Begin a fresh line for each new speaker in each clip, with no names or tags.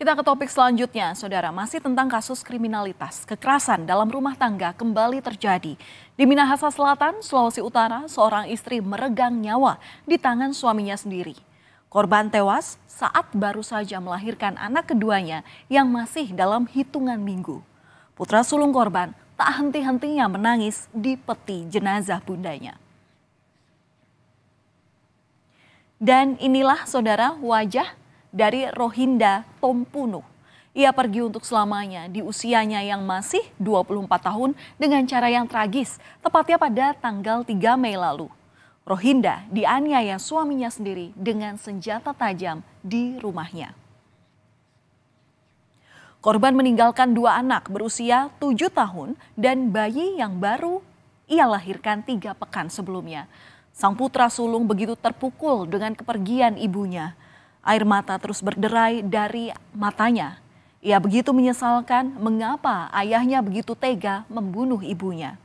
Kita ke topik selanjutnya, saudara. Masih tentang kasus kriminalitas, kekerasan dalam rumah tangga kembali terjadi. Di Minahasa Selatan, Sulawesi Utara, seorang istri meregang nyawa di tangan suaminya sendiri. Korban tewas saat baru saja melahirkan anak keduanya yang masih dalam hitungan minggu. Putra sulung korban tak henti-hentinya menangis di peti jenazah bundanya. Dan inilah saudara wajah dari Rohingya Tompunu. Ia pergi untuk selamanya di usianya yang masih 24 tahun dengan cara yang tragis, tepatnya pada tanggal 3 Mei lalu. Rohinda dianiaya suaminya sendiri dengan senjata tajam di rumahnya. Korban meninggalkan dua anak berusia 7 tahun dan bayi yang baru ia lahirkan tiga pekan sebelumnya. Sang putra sulung begitu terpukul dengan kepergian ibunya. Air mata terus berderai dari matanya. Ia begitu menyesalkan mengapa ayahnya begitu tega membunuh ibunya.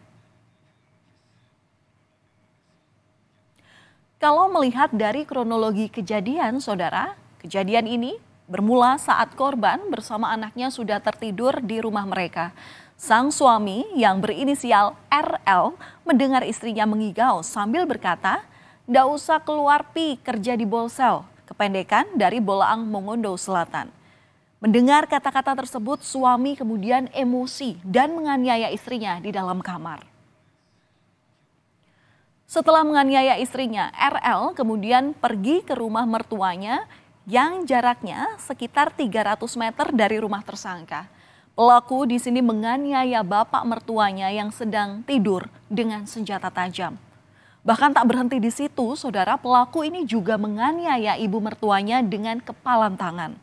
Kalau melihat dari kronologi kejadian, saudara, kejadian ini bermula saat korban bersama anaknya sudah tertidur di rumah mereka. Sang suami yang berinisial RL mendengar istrinya mengigau sambil berkata, "Ndak usah keluar pi kerja di bolsel, kependekan dari Bolaang Mongondo Selatan. Mendengar kata-kata tersebut, suami kemudian emosi dan menganiaya istrinya di dalam kamar. Setelah menganiaya istrinya, RL kemudian pergi ke rumah mertuanya yang jaraknya sekitar 300 meter dari rumah tersangka. Pelaku di sini menganiaya bapak mertuanya yang sedang tidur dengan senjata tajam. Bahkan tak berhenti di situ, saudara pelaku ini juga menganiaya ibu mertuanya dengan kepalan tangan.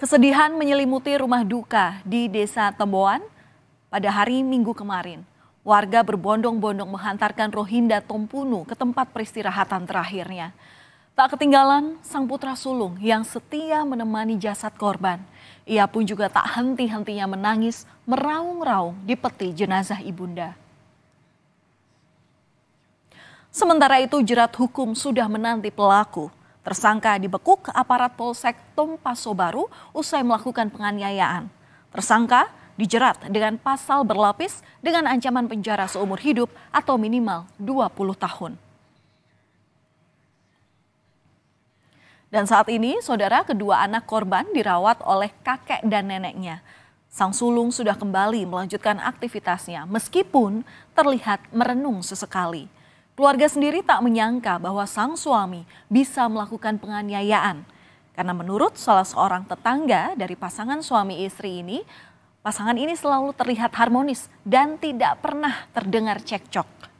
Kesedihan menyelimuti rumah duka di Desa Temboan pada hari Minggu kemarin. Warga berbondong-bondong menghantarkan Rohinda Tompunu ke tempat peristirahatan terakhirnya. Tak ketinggalan sang putra sulung yang setia menemani jasad korban. Ia pun juga tak henti-hentinya menangis meraung-raung di peti jenazah ibunda. Sementara itu jerat hukum sudah menanti pelaku. Tersangka dibekuk aparat Polsek Tompaso Baru usai melakukan penganiayaan. Tersangka dijerat dengan pasal berlapis dengan ancaman penjara seumur hidup atau minimal 20 tahun. Dan saat ini, saudara kedua anak korban dirawat oleh kakek dan neneknya. Sang sulung sudah kembali melanjutkan aktivitasnya meskipun terlihat merenung sesekali. Keluarga sendiri tak menyangka bahwa sang suami bisa melakukan penganiayaan. Karena menurut salah seorang tetangga dari pasangan suami istri ini, pasangan ini selalu terlihat harmonis dan tidak pernah terdengar cekcok.